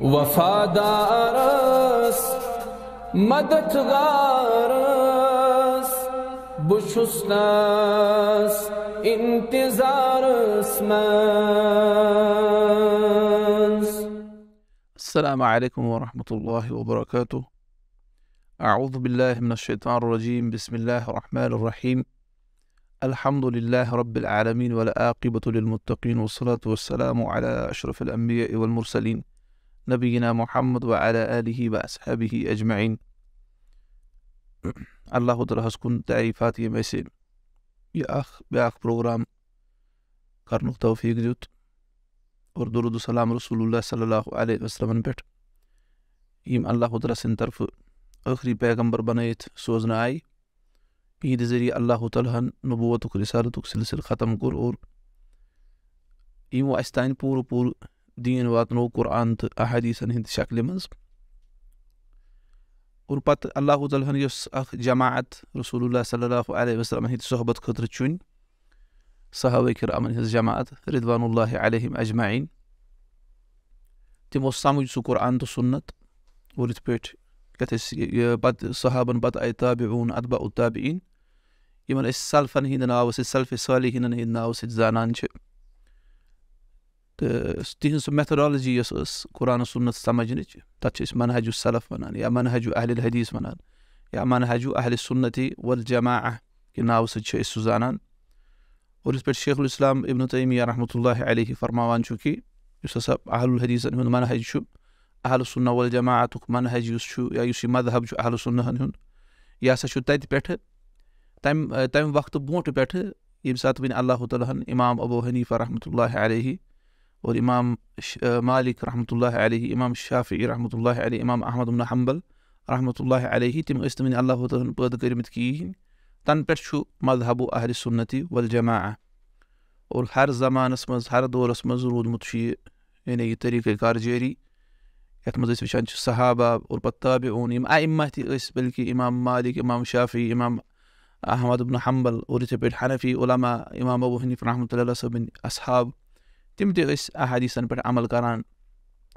وفادارس madetgarız, buşuslas, intizarız mez. السلام عليكم ورحمة الله وبركاته أعوذ بالله من الشيطان الرجيم بسم الله الرحمن الرحيم الحمد لله رب العالمين والآقبة للمتقين والصلاة والسلام على أشرف الأنبياء والمرسلين نبينا محمد وعلى آله وأصحابه أجمعين الله درهس كن تعريفاتي يا أخ بأخ بروغرام كارنو توفيق دیت وردرود سلام رسول الله صلى الله عليه وسلم بيت يم الله تعالیٰ سن طرف أخري پیغمبر بنٲیِتھ سوزنا آیہِ یِہِنٛدِ زري الله تعالیٰ نبوتك رسالتك سلسل ختم کوٚر اور یِمو اَسہِ پوٗرٕ پوٗرٕ دين وطنه قرآن تہٕ احادیٖثن ہِنٛدِ شكل منز اور اللہ تعالیٰ ہن هن يس جماعت رسول اللہ صلی اللہ علیہ وسلم ہِنٛدِ صحبت خطر چون صحابة كرام هند جماعت رضوان اللہ علیہم اجمعین تم سمج سو قرآن تہٕ سنت اور ورت پیٹ کت پت صحابن پت آی تابعون اتباع التابعین یمن اس سلفن ہند ناو سلف صالحین ہند ناو چھِ تِہنٛز سُہ میتھڈالجی یۄس ٲس قرآن سُنت سمجھنٕچ تَتھ چھِ أسۍ منہجُ سلف وَنان یا منہجُ اہلِ الحدیٖث وَنان یا منہجُ اہلِ سُنتی وَل جمع کہِ ناوٕ سۭتۍ چھِ أسۍ اور یِتھ پٲٹھۍ شیخ الاسلام ابن تعیمیہ رحمتہ اللہ علیہ فرماوان چھُ کہِ یُس ہسا اہل الحدیٖثن ہُنٛد منہج چھُ اہل سُنہ وَل جماعتُک منہج یُس چھُ یا یُس یہِ مذہب چھُ اہل سُنہن ہُنٛد یہِ ہسا چھُ تَتہِ پٮ۪ٹھٕ تَمہِ تَمہِ وقتہٕ برونٛٹھٕ اللہُ تعالیٰ اِمام ابو حنیٖفہ رحمتہ اللہ علیہ والإمام مالك رحمة الله عليه إمام الشافعي رحمة الله عليه إمام أحمد بن حنبل رحمة الله عليه تم أستمن الله تعالى پٲدٕ کٔرمٕتۍ کِہیٖنۍ تَنہٕ پٮ۪ٹھ چھُ مذہبو اہلِ سُنتی والجماعہ اور ہر زمانَس منٛز ہر دورَس منٛز روٗدمُت چھُ یہِ یعنی کہِ طریٖقہٕ کار جٲری یَتھ منٛز أسۍ اِمام مالك اِمام شافعي اِمام احمد بن حنبل اور الحنفي علماء اِمام ابوٗ حنيفة رحمة الله سبن اصحاب تم پٮ۪ٹھ عمل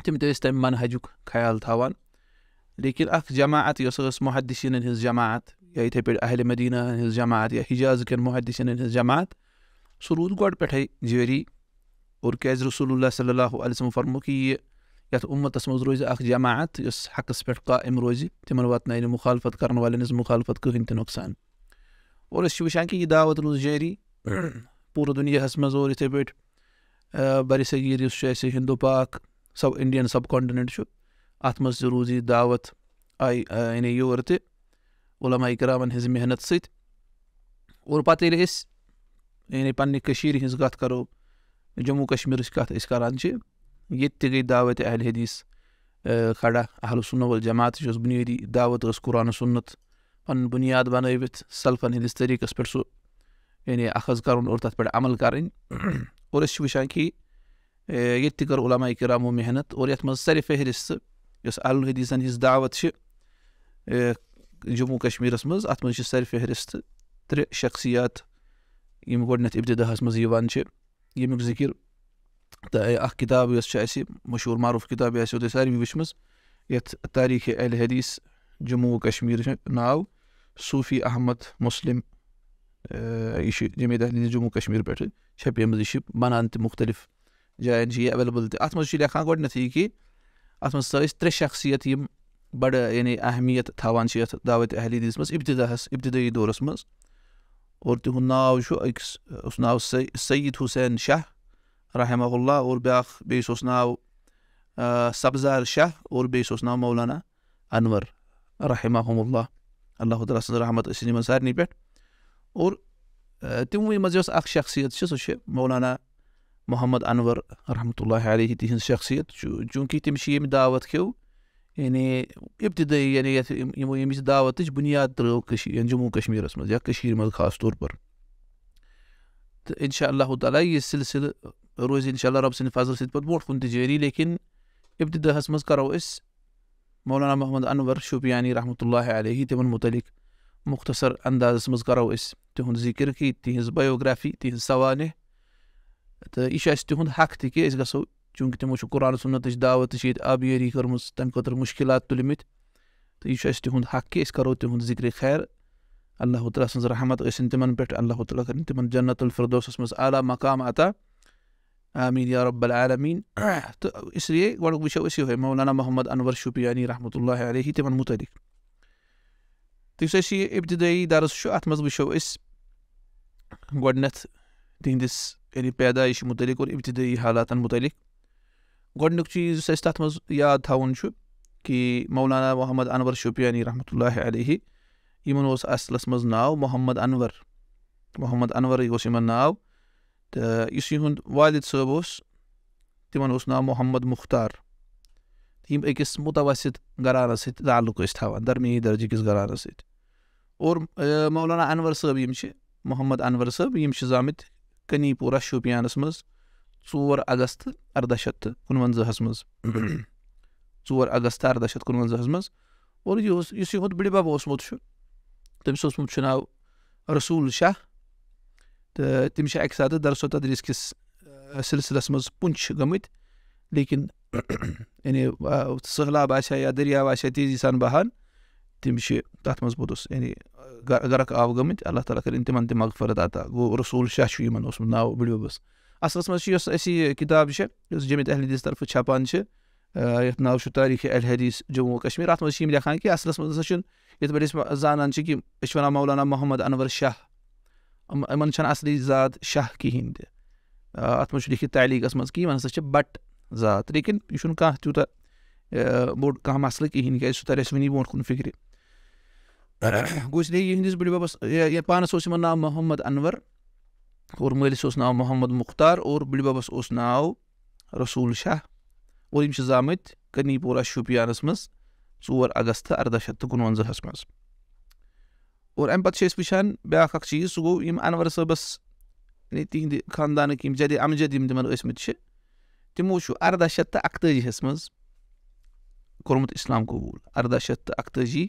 تِم تہِ ٲسۍ تَمہِ کرہج خیال تھاوان لیکِن لیکن جماعت یۄس ٲس اس مہدشین جماعت یا یِتھَے پٲٹھۍ اہل مدینہ ہس جماعت یا حجازک مہدشین جماعت سُہ روٗد گۄڈٕ پٮ۪ٹھَے جٲری اور کیٛازِ رسول اللہ صلی اللہ علیہ وسلم فرمو کہِ یہِ یَتھ اتمت منٛز روزِ اَکھ جماعت یۄس حقَس پٮ۪ٹھ اس روزِ تِمَن واتنایہِ نہٕ مُخالفت کَرَن والٮ۪ن کرنے مُخالفت کٕہٕنۍ تہِ نۄقصان اور أسۍ چھِ وٕچھان کہِ یہِ دعوت روٗز جٲری پوٗرٕ دُنیاہَس منٛز اور یِتھَے پٲٹھۍ بر صغیر ہندو پاک سب انڈین سب کانٹِنٮ۪نٛٹ چھُ اَتھ منٛز تہِ روٗز یہِ دعوت آیہِ یعنی یور تہِ تعلامہ اکرامن محنت سۭتۍ اور پَتہٕ ییٚلہِ أسۍ یعنی پنٛنہِ کٔشیٖرِ ہِنٛز کَتھ کَرو جموں کشمیٖرٕچ کَتھ أسۍ کَران چھِ ییٚتہِ تہِ گٔے دعوت اہل حدیٖث کھڑا اہل احل سن یۄس بُنیٲدی دعوت ٲس قرآن سنت پن بنیاد بنوت سلفن طٔریٖقَس پٮ۪ٹھ سُہ یعنی اَخذ کَرُن اور تَتھ پٮ۪ٹھ عمل کَرٕنۍ और इस विषय की يتقر علماء كرام ومهنت وريت مصري فهرست يسأل الهديسان هز دعوة شي جمو كشمير اسمز اتمنى سري فهرست تري شخصيات يم گۄڈنیٚتھ ابتداہس منٛز یِوان چھِ ییٚمیُک ذِکِر تہٕ اکھ کِتاب یۄس چھِ اَسہِ مشہوٗر معروٗف کِتاب یہِ آسیو تۄہہِ ساروٕے وٕچھمٕژ یَتھ تاریٖخ الحدیٖث جموں و کشمیٖر چھُ ناو صوٗفی احمد مُسلِم یہ جمی دہلی جموں کشمیر پہ چھپی بنان تختلف جائیں اویلیبل تہ متھہ ات مرے شخصیت بڑے یعنی اہمیت تھوانے دعوت اہل مستداس ابتدی دورس مز تہ ناؤس اس ناؤ سد حسین شاہ رحمہ اللہ اور بیاا بیس نا سبزار شاہ اور بیس اس نام مولانا انور رحمہ حمل اللہ اللہ حد رحمت سارے پ اور آه، تموی مزیوس اخ شخصیت چھِ سو چھِ مولانا محمد اَنور رحمتُہ اللہ علیہ تہ شخصیت چھُ چوٗنٛکہِ تِم چھِ یم دعوت کھیٚو یعنی يعني ابتدائی یعنی يعني یَتھ یِمو دعوت چھ بُنیاد ترو کش یعنی يعني جموں کشمیٖرَس مز یا کٔشیٖرِ مز خاص طور پَر تو اِنشاء اللہُ تعالیٰ یہِ سِلسِلہٕ روزِ اِنشاء اللہ رب سن فضل سۭتۍ پَتہٕ برونٛٹھ کُن تہِ جٲری لیکِن ہس مز کَرو اس مولانا محمد اَنور شوپیانی رحمتُہ اللہ علیہ تِمَن متعلق مختصر اندازَس مز کَرو اس تِہُنٛد ذِکِر کہِ تِہِنٛز بَیوگرٛافی تِہِنٛز سوانح تہٕ یہِ چھُ اَسہِ تِہُنٛد حق تہِ کہِ أسۍ گژھو چوٗنٛکہِ تِمو چھُ قرآن سُنتٕچ دعوت تہِ چھِ ییٚتہِ آبٲری کٔرمٕژ تَمہِ خٲطرٕ مُشکِلات تُلۍمٕتۍ تہٕ یہِ چھُ اَسہِ تِہُنٛد حق کہِ أسۍ کَرو تِہُنٛد ذِکرِ خیر اللہُ تعالیٰ سٕنٛز رحمت ٲسِن تِمَن پٮ۪ٹھ اللہُ تعالیٰ کٔرِنۍ تِمَن جنت الفردوسَس منٛز اعلیٰ مقام عطا آمیٖن یا رب العالمیٖن تہٕ اِسلیے گۄڈٕ وٕچھو أسۍ یِہوٚے مولانا محمد انور شُپیانی يعني رحمتہ اللہ علیہ تِمَن متعلق تہٕ یُس اَسہِ یہِ اِبتِدٲیی درس چھُ اَتھ منٛز وٕچھو أسۍ گۄڈٕنٮ۪تھ تِہِنٛدِس یعنی يعني پیدایشہِ متعلق اور اِبتِدٲیی حالاتَن متعلق گۄڈٕنیُک چیٖز یُس اَسہِ تَتھ منٛز یاد تھاوُن چھُ کہِ مولانا محمد اَنور شوپیانی يعني رحمتہ اللہ علیہ یِمَن اوس اَصلَس منٛز ناو محمد اَنور محمد اَنورٕے اوس یِمَن ناو تہٕ یُس یِہُنٛد والِد صٲب اوس تِمَن اوس ناو محمد مختار یِم أکِس مُتوسط گرارَس سۭتۍ تعلُق ٲسۍ تھاوان درمی درجہِ کِس گرارَس سۭتۍ اور آه، مولانا اَنور صٲب یِم چھِ محمد انور صٲب یِم چھِ زامٕتۍ کنی پورہ منٛز ژور اگست اَرداہ تہٕ شیت منٛز ژور اگست اَرداہ منٛز اور یُس اردہ شیت اوسمُت چھُ تٔمِس اوسمُت چھُ ناو رسوٗل شاہ تہٕ تِم چھِ اَکہِ ساتہٕ درسو تدریٖس کِس سِلسِلَس منٛز پنچ گٔمٕتۍ لیکِن یعنی سہلاب دٔریاو آسہِ ہا تیزی سان بہان تِم چھِ تَتھ منٛز پوٚتُس یعنی گھر آؤ گ اللہ تعالیٰ کریں تمہرت عطا گو رسول شاہ ناؤ بڑ اصل مسجد یہ کتاب ہے اس جمیت اہل حدیث طرف چھپان تاریخ اہلحی جموں کشمیر اتنا کہ اصل منساشن یعنی زان کہ ونان مولانا محمد انور شاہ انصلی ذات شاہ کہین تہ اتھی تیلیکس منہ ہٹ ذات لیکن یہاں تہ بوڑھ مسلہ کہین کی تر اہل ونی برو کن فکر یِہِنٛدِس پانَس اوس یِمَن ناو محمد اور مٲلِس اوس ناو محمد مختار اوس ناو رسوٗل شاہ اور یِم چھِ زامٕتۍ کٔنی پورہ شُپیانَس منٛز ژور اَگست اَرداہ شَتھ تہٕ کُنوَنزاہَس منٛز اور اَمہِ پَتہٕ چھِ أسۍ وٕچھان بیٛاکھ اَکھ چیٖز سُہ گوٚو یِم انور صٲبَس یعنی تِہِنٛدِ تہند خاندانک جد امجد تِمو چھُ اَرداہ شَتھ تہٕ اَکتٲجی ہَس منٛز کوٚرمُت اِسلام قبوٗل اَرداہ شَتھ تہٕ اَکتٲجی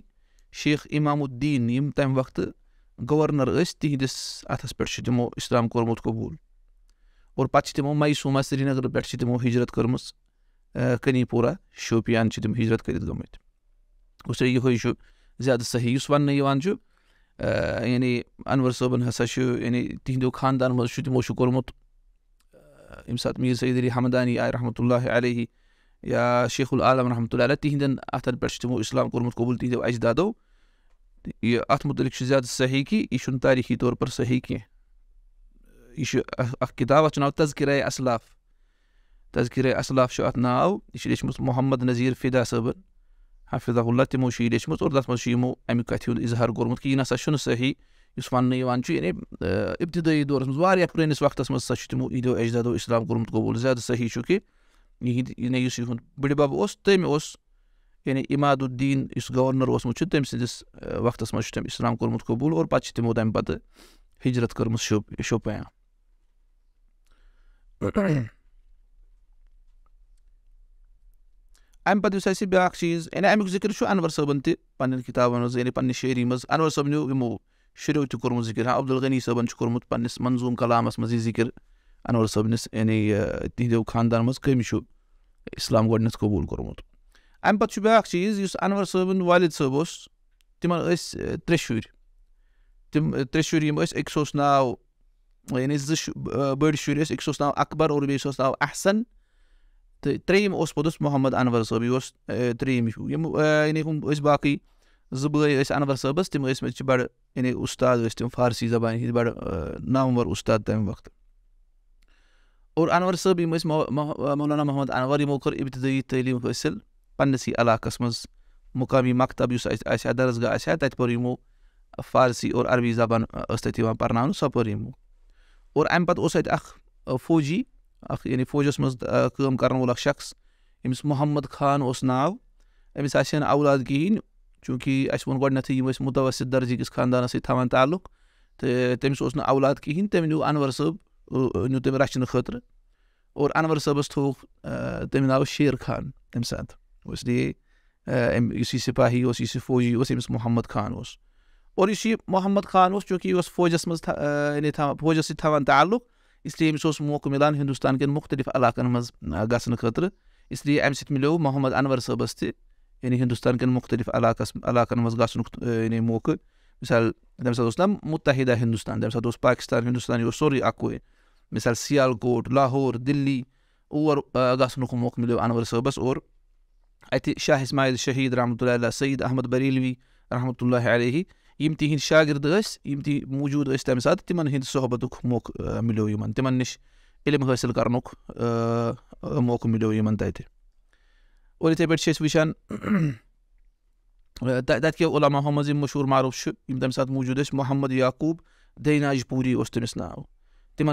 شیخ امام الدین تمہ وقت گورنر یس تہدس اتس پ تمو اسلام کتول اور پتہ تمو میسومہ سری نگر پہ تمو ہجرت کرم کنی پورہ شوپیان تم ہجرت کرو زیادہ صحیح اس ون یعنی انور صبن ہسا یعنی تہدی خاندان مزہ تموش کت میر سعید علی حمدانی رحمۃ اللہ علیہ یا شیخ العالم رحمۃ اللہ علیہ تہند اتن پسلام کتول تہدی اجدادو یہ ات متعلق زیادٕ صحیح کہِ یہِ چھُنہٕ تٲریٖخی طور پر صحیح کینٛہہ یہِ چھُ اَکھ کی کتاب اتھ نو تذکرائے اصلاف طذکر اصلاف اَتھ ناو یہِ چھِ مت محمد نظیر فدا صٲبَن حافظ اللہ تِمو یہِ اور تَتھ منٛز چھُ یِمو اَمہِ کَتھِ ہُنٛد اِظہار کوٚرمُت کہِ یہِ نَسا چھُنہٕ صحیح یُس وَننہٕ یِوان چھُ یعنی دورَس منٛز واریاہ پرٛٲنِس وقتَس منٛز تمو چھُ تِمو عیٖدو اجدادو اِسلام کوٚرمُت قبوٗل زیادٕ صحیح چھُ کہِ یِہِنٛدۍ یعنی یُس یِہُنٛد کہہ بَب اوس تٔمۍ اوس یعنی Imaduddin is governor was međutim sindes vakta smo međutim islam kormut kabul aur pachi tim odam bad hijrat kormus shop shopaya ام پتہٕ یُس اَسہِ بیٛاکھ چیٖز یعنی اَمیُک ذِکر چھُ اَنور صٲبَن تہِ پنٛنٮ۪ن کِتابَن منٛز یعنی پنٛنہِ شٲعری منٛز اَنور صٲبنیو یِمو شُریو تہِ کوٚرمُت ذِکر ہاں عبدالغنی صٲبَن چھُ کوٚرمُت پنٛنِس منظوٗم کلامَس منٛز یہِ ذِکر اَنور صٲبنِس یعنی تِہِنٛدیو خاندان منٛز کٔمۍ چھُ اِسلام گۄڈٕنٮ۪تھ قبوٗل کوٚرمُت اَمہِ پَتہٕ چھُ بیٛاکھ چیٖز یُس اَنور صٲبُن والِد صٲب اوس تِمَن ٲسۍ ترٛےٚ شُرۍ تِم ترٛےٚ شُرۍ یِم ٲسۍ أکِس اوس ناو یعنی زٕ بٔڑۍ شُرۍ ٲسۍ أکِس اوس ناو اَکبر اور بیٚیِس اوس ناو احسن تہٕ ترٛیٚیِم اوس پوٚتُس محمد اَنور صٲب یہِ اوس ترٛیٚیِم ہیوٗ یِم یعنی یِم ٲسۍ باقٕے زٕ بٲے ٲسۍ اَنور صٲبَس تِم ٲسۍ مےٚ چھِ بَڑٕ یعنی اُستاد ٲسۍ تِم فارسی زبانہِ ہِنٛدۍ بَڑٕ ناموَر اُستاد تَمہِ وقتہٕ اور اَنور صٲب یِم ٲسۍ مولانا محمد اَنور یِمو کٔر اِبتِدٲیی تعلیٖم حٲصِل پنس علاقہ مز مقامی مکتبس اتر آیا درسگاہ آسہِ ہا تَتہِ پوٚر یِمو فارسی اور عربی زبان ٲس تَتہِ یِوان پَرناونہٕ سۄ پٔر یِمو اور اَمہِ پَتہٕ اوس اَتہِ اَکھ فوجی اَکھ یعنی فوجَس منٛز کٲم کَرَن وول اَکھ شخص ییٚمِس محمد خان اوس ناو أمِس آسہِ امسا نہٕ اولاد کِہیٖنۍ چوٗنٛکہِ اَسہِ ووٚن گۄڈنٮ۪تھٕے یِم ٲسۍ چونکہ درجہِ کِس خاندانَس سۭتۍ تھاوان تعلُق تہٕ تٔمِس اوس نہٕ اولاد کِہیٖنۍ تٔمۍ نیوٗ نیو صٲب نیوٗ تٔمۍ رَچھنہٕ خٲطرٕ اور انور صٲبَس تھوٚوُکھ تٔمۍ ناو شیر خان تَمہِ ساتہٕ اس لیے یُس یہِ سِپاہی اوس یُس یہِ فوجی اوس اس محمد خان اوس اور یُس یہِ محمد خان اوس اوس چوٗنٛکہِ یہِ فوجَس منٛز یعنی تھاوان فوجَس سۭتۍ تھاوان ما اِسلیے أمِس اوس موقعہٕ مِلان ہِندُستان کٮ۪ن ہندوستان علاقَن منٛز گژھنہٕ خٲطرٕ اِسلیے اَمہِ سۭتۍ مِلیو محمد انور صٲبَس تہِ یعنی ہِندُستان کٮ۪ن علاقَس علاقَن منٛز گژھنُک یعنی موقعہٕ مِثال تَمہِ ہندوک مختلف علقس علقن مزن موقع مثال تمہ متحدہ ہندوستان تمہ سان سوری اکوئی مثال سیالکوٹ لاہور دلی اور گژھنُک موقعہٕ مِلیو انور صٲبَس اور اتہ شاہ ہسمایل شاہید رحمۃ اللہ علیہ سعید احمد بریلوی رحمۃ اللہ علیہ یم تہند شاگرد یم تہ موجود امسات تمہ صحبت موقع ملی تمہن نش علم حاصل کرنک موقع ملی تر اتھے پہ و تک اولا محمد یہ مشہور معروف تمہ سات موجود محمد یاقوب دیناج پوری اسا تمہ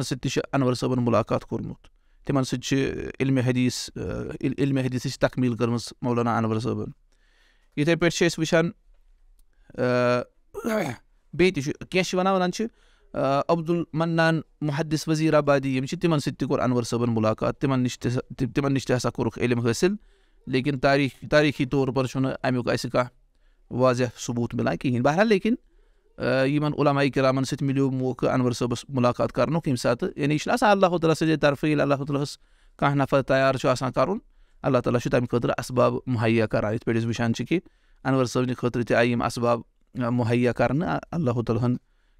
انور صبن ملاقات کورمت تمن س عم حدیث علم حدیث تکمیل کرم مولانا انور صبن اتھے پھنچ و بیش کی ونانا ونان عبد المنان محدث وزیر آبادی یا تمہ سو انور صبن ملاقات تمہن ن تن نش تور علم حاصل لیکن تاریخ تاریخی طور پر امیکہ واضح ثبوت ملان کہین بہرحال لیکن عم عام کرامان ست ملی موقع انور صبس ملاقات کر سات یعنی یہ اللہ تعالیٰ سرف اللہ تعالیٰ کان نفر تیار اللہ کرالی تمہیں خطرہ اسباب مہیا کری پہ ونور صرف تیم اسباب مہیا کر اللہ تعالیٰ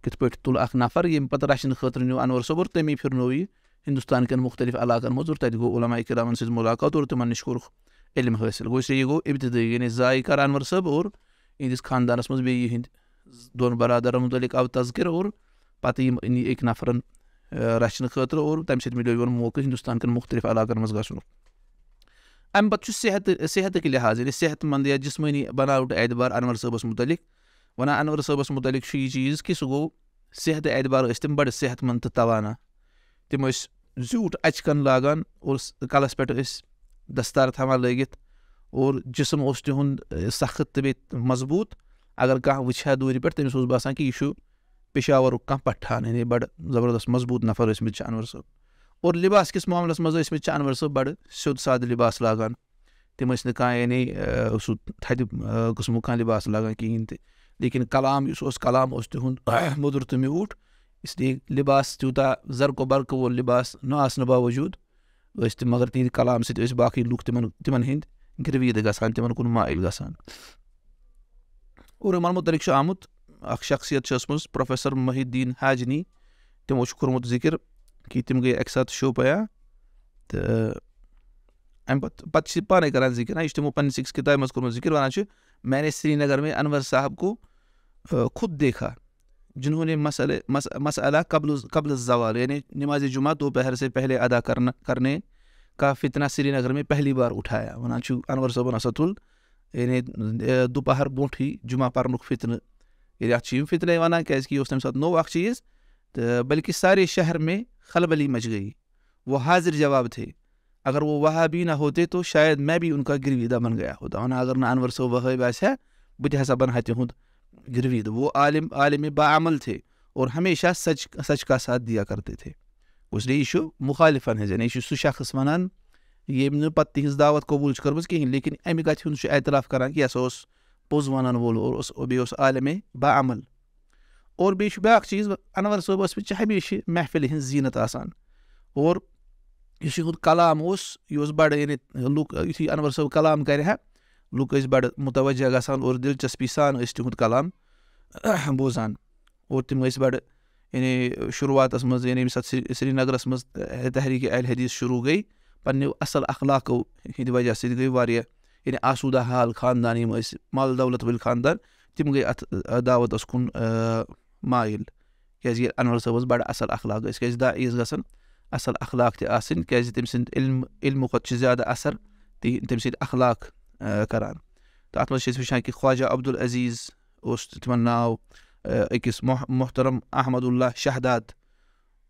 کت پا تل اک نفر یم پہ رشن خطر نیو ان صبر تھی پھر نوک مختلف علاقن اور مر علماء کرامن سلاقات اور تمہن نش کھل حاصل گوشے گو ابتدی یعنی ضائع کر انور اور صبر انہس خاندان منہ دون برادرن متعلق آو تذکر اور اب پہ یعنی ایک نفرن رچنے خاطر اوور تمہ سک مل موقع ہندوستان کن مختلف علاقن مز گھن امہ پتہ صحت صحت کے لحاظ یعنی صحت مند یا جسمانی بناوٹ اعتبار انور صبس متعلق ون انور صبس متعلق یہ چیز کہ سہ گو صحت اعتبار یس تم بڑے صحت مند تو توانا تم زیوٹ اچکن لاگان اور کلس پہ دستار تھوان لگت اور جسم اس تہ سخت تو بیت مضبوط اگر کانٛہہ ہا دوٗرِ پٮ۪ٹھ تٔمِس اوس باسان کہِ یہِ چھُ یہ کانٛہہ کٹھان یعنی بڑھ زبردست کِس معاملَس منٛز ٲسۍمٕتۍ چھِ معاملس صٲب بَڑٕ سیوٚد سادٕ لِباس لاگان تِم ٲسۍ نہٕ کانٛہہ یعنی سُہ سو قٕسمُک کانٛہہ لِباس لاگان کِہیٖنۍ کہین تین کلام اوس کلام اوس تِہُنٛد تو تہٕ میوٗٹھ اِسلیے لِباس تیوٗتاہ زرکو برق وول لِباس آسنہٕ باوجوٗد ٲسۍ آوجود مگر تہند کلام لُکھ تِمَن تِمَن تم تمہ گژھان تِمَن کُن مایِل گژھان اور ان متعلق آموت اخصیت سے پروفیسر محی الدین حاجنی تموش ذکر کہ تم گئی اکسات شوپیاں تو ام پت پتہ پانے کران ذکر یہ تمو پہ اکس کتاب مز من ذکر ویانے سرینگر میں انور صاحب کو خود دیکھا جنہوں نے مسئلے مسئلہ قبل قبل زوال یعنی نماز جمعہ دوپہر سے پہلے ادا کرنا کرنے کا فتنہ سری نگر میں پہلی بار اٹھایا ونان صاً ال یعنی دوپہر بوٹ جمعہ پنک فطر یعنی اتھنے ونانہ یہ اس نو اخ چیز بلکہ سارے شہر میں خلبلی مچ گئی وہ حاضر جواب تھے اگر وہ وھابی نہ ہوتے تو شاید میں بھی ان کا گرویدہ بن گیا ہوتا وا اگر نا انور صاحب وحاب ہسا بسا بنا تہد گروید وہ عالم عالم باعمل تھے اور ہمیشہ سچ سچ کا ساتھ دیا کرتے تھے اس لیے یہ مخالف یعنی سہ شخص ونان ییٚمۍ نہٕ پَتہٕ دعوت قبوٗل چھِ کٔرمٕژ کِہیٖنۍ لیکِن اَمہِ کَتھِ ہُنٛد چھُ اعتراف کران کہِ یہِ ہسا اوس پوٚز وَنان وول اور اوس بیٚیہِ اوس عالمے با عمل اور بیٚیہِ چھُ بیٛاکھ چیٖز صٲبَس منٛز چھِ ہمیشہِ محفِلہِ ہِنٛز زیٖنت آسان اور یُس یِہُنٛد کلام اوس یہِ اوس بَڑٕ یعنی لُکھ یُتھُے انور صٲب کلام لُکھ ٲسۍ بَڑٕ مُتوجہ گژھان اور گا سان ٲسۍ تِہُنٛد کلام بوزان اور تِم ٲسۍ بَڑٕ یعنی منٛز یعنی ییٚمہِ ساتہٕ سری سرینگرَس منٛز تحریٖک اہل حدیث شروع گئی پنٛنیو اَصٕل اخلاقو ہِنٛدِ وجہ سۭتۍ گٔے واریاہ یعنی آسوٗدہ حال خاندان یِم ٲسۍ مال دولت وٲلۍ خاندان تِم گٔے اَتھ دعوتَس کُن مایِل کیٛازِکہِ اَنور صٲب ٲس بَڑٕ اَصٕل اخلاق ٲسۍ کیٛازِ دا عیٖز گژھن اَصٕل اخلاق تہِ آسٕنۍ کیٛازِ تٔمۍ سٕنٛدۍ علم علمہٕ کھۄتہٕ چھِ زیادٕ اثر تہِ تٔمۍ سٕنٛدۍ اخلاق کَران تہٕ اَتھ منٛز چھِ أسۍ وٕچھان کہِ خواجہ عبدالعزیٖز اوس تِمَن ناو أکِس مح محترم احمد اللہ شہداد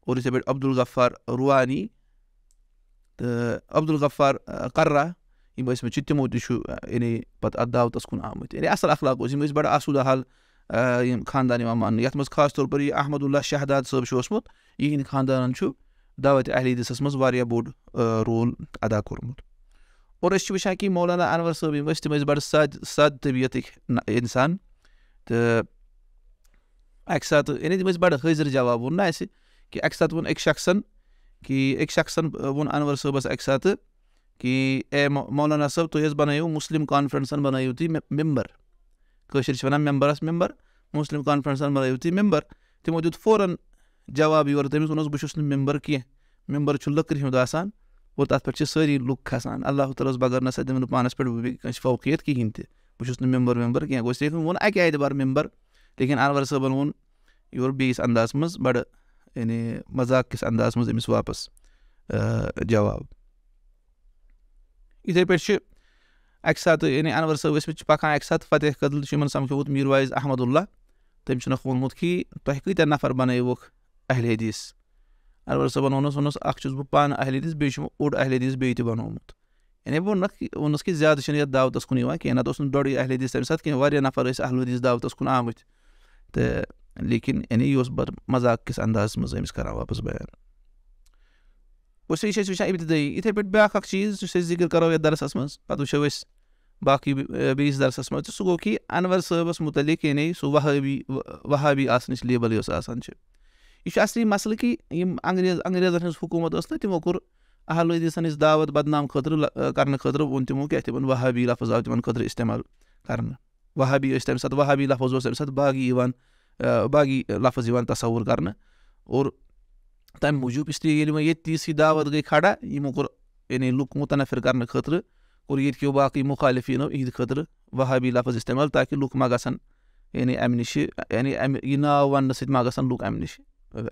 اور یِتھَے پٲٹھۍ عبدالغفار رُوانی تو عبد الغفار قرا ہم تمو تعین پہ دعوت کن آمت یعنی اصل اخلاق یہود حال خاندان مانہ یعنی خاص طور پر یہ احمد اللہ شہداد صبح یہ خاندان دعوت اہل حدیثسس مزہ بوڑ رول ادا کورمت اور وچان کہ مولانا انور صبح تم بڑ ساد ساد طبیعت انسان تو اکسات حاضر جواب وون ناسک کہ اک سات وک شخصن کہ اک انور صٲبس صبس ساتہٕ کہ اے مولانا صٲب تُہۍ حظ بنٲیِو مُسلِم کانفرنسن بنٲیِو بنو ممبر چھِ و ممبرس ممبر مُسلِم کانفرنسن بنٲیِو تُہۍ تِمو دیُت فوراً جواب یورٕ تٔمِس ووٚنُس بہٕ چھُس نہٕ کینٛہہ تمس چھُ لٔکرِ ہُنٛد آسان میمبر لکری پٮ۪ٹھ چھِ سٲری لُکھ کھسان اللہ تعالیٰ بغٲر دِمہٕ نہٕ بغیر پٮ۪ٹھ دیکھ کٲنٛسہِ فوقیت تہِ بہٕ چھُس نہٕ کھین تک بس مربر ویمبر کیون اکی آئبار ممبر لیکِن انور صٲبن ووٚن یورٕ بیٚیِس انداز منٛز بڑھ یعنی مذاق کس انداز منٛز أمِس واپس جواب یِتھَے پٲٹھۍ چھِ اَکہِ ساتہٕ یعنی انور ساتہٕ فتح قدل چھُ سمجھوت میر واضح احمد اللہ تٔمۍ ووٚنمُت کہِ تۄہہِ تیا نفر بنوک اہل حدیث ارور صحافی بی اوڑ اہل بیٚیہِ تہِ تنوت یعنی ووٚنُکھ کہِ ووٚنُس زیادٕ چھِنہٕ یَتھ کُن بنک وسک دعوت کن کی نت اہل تَمہِ ساتہٕ کینٛہہ واریاہ نفر ٲسۍ اہل حدیث کُن آمٕتۍ تہٕ لیکن یعنی یہ اس بذا کس اندازس مزے کران واپس بیان وسائی سے ابتدی انتہا بیاایا چیز اس ذکر کرو درسس مز پہ ووس باقی بیس درسس مز سو انور صبس متعلق یعنی سہ وہابی وہابی آنس لیبل یوسان یہ اصلی مسلے کہ انگریز انگریزن حکومت نا تمویثن دعوت بدنام خوات کر خطرہ وون تموہابی لفظ آو تمہن خطرے استعمال کرنے وہابی غس تمہ سات وہابی لفظ تمہ سات باغی باقی لفظ تصور کر تمہیں موجود اس لیے یعنی تیس دعوت گٔے کھڑا یِمو کوٚر یعنی لُکھ مُتنفر یہ خٲطرٕ کوٚر ییٚتہِ کیو باقٕے مُخالِفیٖنو مخالفین خٲطرٕ وہابی لفظ استعمال تاکہِ لُکھ ما گژھن یعنی اَمہِ اَمہِ نِش یعنی یہِ ناو وَننہٕ سۭتۍ ما گژھن لُکھ اَمہِ نش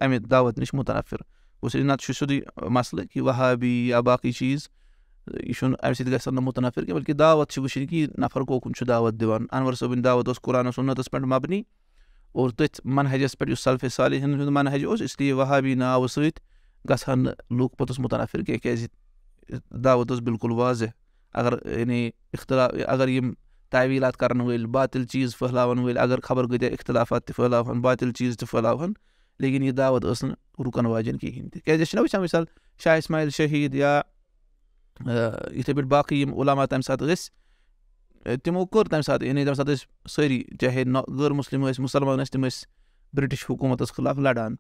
اَمہِ دعوت نِش مُتنفر نش نَتہٕ چھُ سیوٚدُے مسلے کہِ وہابی یا باقٕے چیٖز یہِ چھُنہٕ اَمہِ سۭتۍ گژھن نہٕ مُتنفر کینٛہہ بلکہ دعوت چھِ وٕچھِنۍ کہِ یہِ نفر کوکُن چھُ دعوت دِوان ان صٲبٕنۍ دعوت اس قرآن پٮ۪ٹھ مبنی اور تھی منہجس پلفے سال منہج اس لیے وہابی ناؤ سن لوگ پوتس متنفر کنکت غس بالکل واضح اگر یعنی اختلاف اگر تعویلات کرن وی باتل چیز پھل اگر خبر گتیا اختلافات پہلوہن باتل چیز تہل لیکن یہ دعوت ٲس نکن واجن کہین تازہ وٕچھان مثال شاہ اسماعیل شہید یا اتھے پی باقی علامات ساتہٕ ٲسۍ تَمہِ تَمہِ ساتہٕ ساتہٕ یعنی ٲسۍ سٲری چاہے غٲر مُسلِم ٲسۍ ٲسۍ ٲسۍ مُسلمان تِم بِرٛٹِش حکوٗمتَس مسلم لَڑان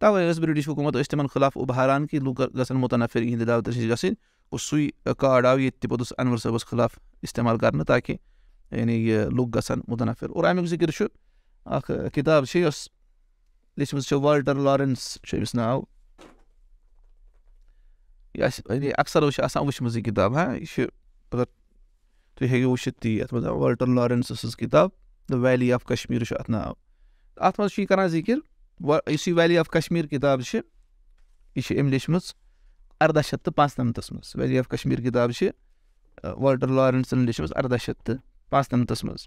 تَوَے ٲس بِرٛٹِش حکوٗمت ٲسۍ تِمَن برٹش اُبہاران کہِ خلا گژھن کہ یِہِنٛدِ دعوتَس نِش گژھٕنۍ گھن سُے کاڈ آو ییٚتہِ تہِ پوٚتُس تنور صٲبَس خلاف استعمال کَرنہٕ تاکہِ یعنی یہِ لُکھ گژھن یہ لوگ گھن متنفر اووری ذکر اخ کتاب اس لچم و والٹر لارنس امس نا اکثر وٕچھمٕژ یہِ کِتاب ہاں یہِ چھِ یہ تُہۍ ہیٚکِو وٕچھِتھ تی یَتھ تھی وچتلٹر لارنس کِتاب دَ ویلی آف چھُ اَتھ ناو اَتھ منٛز چھُ یہِ کَران ذِکِر یُس یہِ ویلی آف کِتاب چھِ یہِ چھِ أمۍ یہ اَرداہ شَتھ تہٕ پانچ منٛز ویلی آف کِتاب چھِ لارٮ۪نسَن اَرداہ شَتھ تہٕ کشمیر منٛز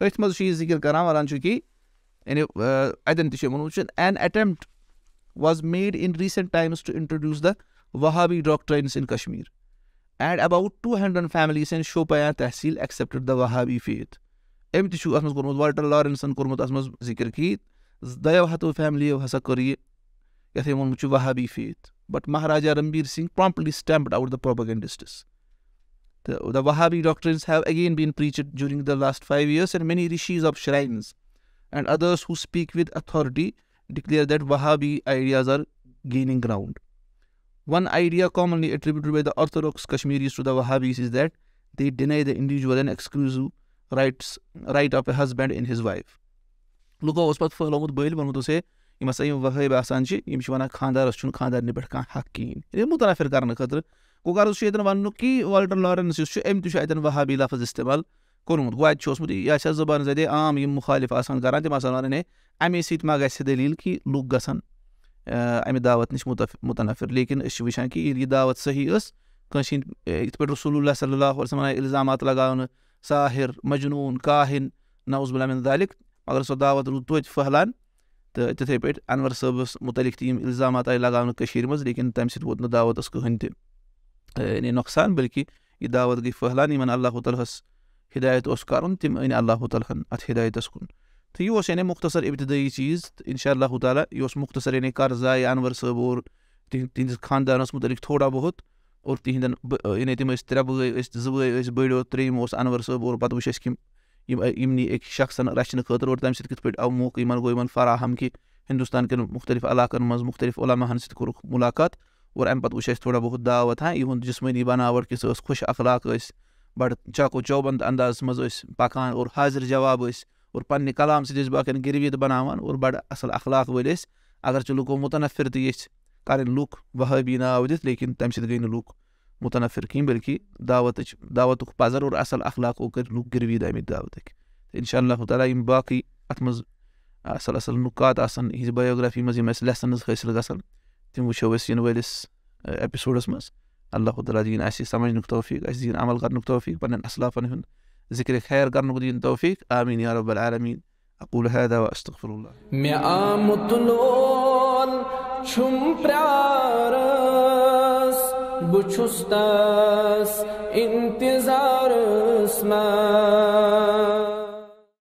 أتھۍ منٛز چھُ یہِ ذِکِر کَران وَنان چھُ کہِ یعنی اَتٮ۪ن تہِ چھُ وان چی این تین was made in recent times to introduce the Wahhabi doctrines in Kashmir and about 200 families in Shopayan Tahsil accepted the Wahabi faith. أمي تشو أسمز كرمز والتر لارنسن كرمز أسمز ذكر كيت زدايا وحتو فاملي وحسا كري يثي مون مچو وحابي فيت but Maharaja Ranbir Singh promptly stamped out the propagandists the, Wahabi doctrines have again been preached during the last five years in many rishis of shrines and others who speak with authority declare that Wahabi ideas are gaining ground One idea commonly attributed by the the orthodox Kashmiris to Wahhabis is that one idea commonly attribute with their orthodox Kashmir to the Wahhabist they deny the انڈوجول and exclusive rights right of یِم ہسا یِم wife آسان چھِ یِم چھِ وَنان خانٛدارَس چھُنہٕ خانٛدارنہِ پٮ۪ٹھ کانٛہہ حق کِہیٖنۍ کہین مترافر کرنہٕ خٲطرٕ گوٚو غرض چھُ ییٚتٮ۪ن وَننُک کہِ والٹر لارنس اہابی لفظ استعمال کوٚرمُت گوٚو اَتہِ چھُ اوسمُت کورمت گو اتنا زبان عام یِم مُخالِف آسان کران تِم آسان وَنان ہے اَمے سۭتۍ ما گژھِ دٔلیٖل کہِ لُکھ گژھن ايمي آه، دعوت نش متنفر लेकिन شويشان की ये दावत सही अस कशिन इत पर रसूलुल्लाह सल्लल्लाहु अलैहि वसल्लम الزامات लगावन साहिर مجنون काहिन نعوذ بالله من ذلك مگر سو دعوت رو توتہِ پھٔہلان تہٕ تِتھَے پٲٹھۍ اَنور صٲبَس مُتعلِق تہِ اِلزامات آیہِ لگاونہٕ کٔشیٖرِ مز لیکِن تَمہِ سۭتۍ ووت دعوت اس کٕہٕنۍ تہِ اه، یعنی نقصان بٔلکہِ یہِ دعوت گٔے پھٔہلان یِمَن اللہُ تعالیٰ ہدایت اوس تِم أنۍ اللہُ تعالیٰ ہَن اَتھ اس کُن تو یہ اس یعنی مختصر چیٖز تہٕ انشاء اللہ تعالیٰ یہِ اوس مختصر یعنی کر زائع انور صبر تہس خاندانوں متعلق تھوڑا بہت اور تہندین یعنی تِم ٲسۍ ٲسۍ ترٛےٚ بٲے تم ترے بے زیائے ترٛیٚیِم اوس انور صٲب اور وٕچھ اَسہِ کِم یِم پیش نی اور تَمہِ سۭتۍ کِتھ پٲٹھۍ آو موقعہٕ موقع گوٚو گو فراہم کہِ کٮ۪ن ہندستانک مختلف منٛز میں مختلف سۭتۍ کوٚرُکھ مُلاقات اور اَمہِ وٕچھ اَسہِ تھوڑا بہت دعوت ہاں یِہُنٛد یہسمانی بناٹ ٲس خۄش اخلاق ٲسۍ بڑھ چاکو چوبند منٛز ٲسۍ پکان اور حاضِر جواب ٲسۍ اور پنہ کلام گروید بناوان اور بڑھ اصل اخلاق ولس اگرچہ لکو متنفر تیس کر لوک وحبی ناؤ دیکن تم ستنفر کھین بلکہ دعوت دعوت پزر اور اصل اخلاقوں کر لوگ گروید امک دعوت ان شاء اللہ تعالی باقی اتل اصل اصل نکات نقات آہس بیاوگرافی منس لسنز حاصل گا تم ووڈس مز اللہ تعالیٰ دینا اہل سمجھن تفیق اِس دین عمل کرن تحفیق اصلافن الافن ذکر خیر کرنا تفییق آمین علمین اکویدہ میں آمت لول پیار انتظارس انتظار